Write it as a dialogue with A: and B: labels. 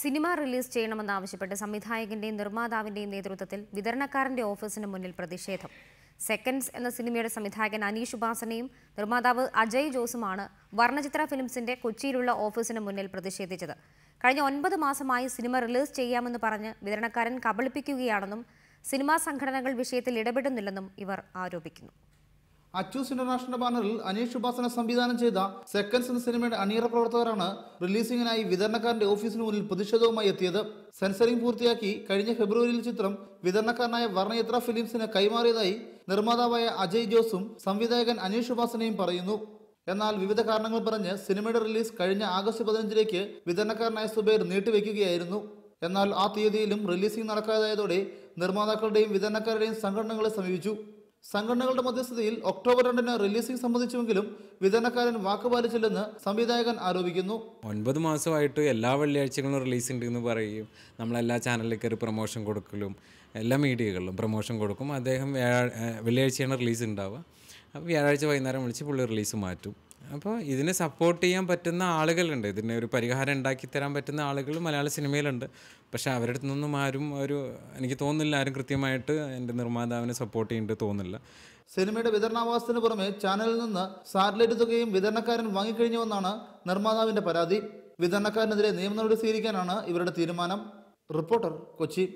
A: cinema release ചെയ്യണമെന്നാവശ്യപ്പെട്ട് സംവിധായകന്റെയും നിർമ്മാതാവിന്റെയും നേതൃത്വത്തിൽ വിതരണക്കാരന്റെ ഓഫീസിന് മുന്നിൽ പ്രതിഷേധം സെക്കൻഡ്സ് എന്ന സിനിമയുടെ സംവിധായകൻ അനീഷ് ഉപാസനയും നിർമ്മാതാവ് അജയ് ജോസുമാണ് വർണ്ണചിത്ര ഫിലിംസിന്റെ കൊച്ചിയിലുള്ള ഓഫീസിന് മുന്നിൽ പ്രതിഷേധിച്ചത് കഴിഞ്ഞ ഒൻപത് മാസമായി സിനിമ റിലീസ് ചെയ്യാമെന്ന് പറഞ്ഞ് വിതരണക്കാരൻ കബളിപ്പിക്കുകയാണെന്നും സിനിമാ സംഘടനകൾ വിഷയത്തിൽ ഇടപെടുന്നില്ലെന്നും ഇവർ ആരോപിക്കുന്നു
B: അച്ചൂസ് ഇന്റർനാഷണൽ ബാനറിൽ അനീഷ് ഉപാസന സംവിധാനം ചെയ്ത സെക്കൻഡ്സ് എന്ന സിനിമയുടെ അണിയറ പ്രവർത്തകരാണ് റിലീസിംഗിനായി വിതരണക്കാരന്റെ ഓഫീസിന് മുന്നിൽ പ്രതിഷേധവുമായി എത്തിയത് സെൻസറിംഗ് പൂർത്തിയാക്കി കഴിഞ്ഞ ഫെബ്രുവരിയിൽ ചിത്രം വിതരണക്കാരനായ വർണ്ണയത്ര ഫിലിംസിന് കൈമാറിയതായി നിർമ്മാതാവായ അജയ് ജോസും സംവിധായകൻ അനീഷ് ഉപാസനയും പറയുന്നു എന്നാൽ വിവിധ കാരണങ്ങൾ പറഞ്ഞ് സിനിമയുടെ റിലീസ് കഴിഞ്ഞ ആഗസ്റ്റ് പതിനഞ്ചിലേക്ക് വിതരണക്കാരനായ സുബൈർ നീട്ടിവെക്കുകയായിരുന്നു എന്നാൽ ആ തീയതിയിലും റിലീസിംഗ് നടക്കാതായതോടെ നിർമ്മാതാക്കളുടെയും വിതരണക്കാരുടെയും സംഘടനകളെ സമീപിച്ചു സംഘടനകളുടെ മധ്യസ്ഥതയിൽ ഒക്ടോബർ രണ്ടിന് റിലീസിംഗ് സംബന്ധിച്ചുവെങ്കിലും വിതരണക്കാരൻ വാക്കുപാലിച്ചില്ലെന്ന് സംവിധായകൻ ആരോപിക്കുന്നു
C: ഒൻപത് മാസമായിട്ട് എല്ലാ വെള്ളിയാഴ്ചകളും റിലീസ് ഉണ്ട് എന്ന് പറയും നമ്മളെല്ലാ ചാനലിലേക്ക് ഒരു പ്രൊമോഷൻ കൊടുക്കലും എല്ലാ മീഡിയകളിലും പ്രൊമോഷൻ കൊടുക്കും അദ്ദേഹം വെള്ളിയാഴ്ചയാണ് റിലീസ് ഉണ്ടാവുക അപ്പോൾ വ്യാഴാഴ്ച വൈകുന്നേരം വിളിച്ച് പുള്ളി റിലീസ് മാറ്റും അപ്പോൾ ഇതിനെ സപ്പോർട്ട് ചെയ്യാൻ പറ്റുന്ന ആളുകളുണ്ട് ഇതിനെ ഒരു പരിഹാരം ഉണ്ടാക്കി തരാൻ പറ്റുന്ന ആളുകൾ മലയാള സിനിമയിലുണ്ട് പക്ഷേ അവരുടെ നിന്നും ആരും ഒരു എനിക്ക് തോന്നുന്നില്ല ആരും കൃത്യമായിട്ട് എൻ്റെ നിർമ്മാതാവിനെ സപ്പോർട്ട് ചെയ്യുന്നുണ്ട് തോന്നുന്നില്ല
B: സിനിമയുടെ വിതരണാവാസത്തിന് പുറമെ ചാനലിൽ നിന്ന് സാറ്റലൈറ്റ് തുകയും വിതരണക്കാരൻ വാങ്ങിക്കഴിഞ്ഞുവെന്നാണ് നിർമ്മാതാവിൻ്റെ പരാതി വിതരണക്കാരനെതിരെ നിയമ നടപടി സ്വീകരിക്കാനാണ് ഇവരുടെ തീരുമാനം റിപ്പോർട്ടർ കൊച്ചി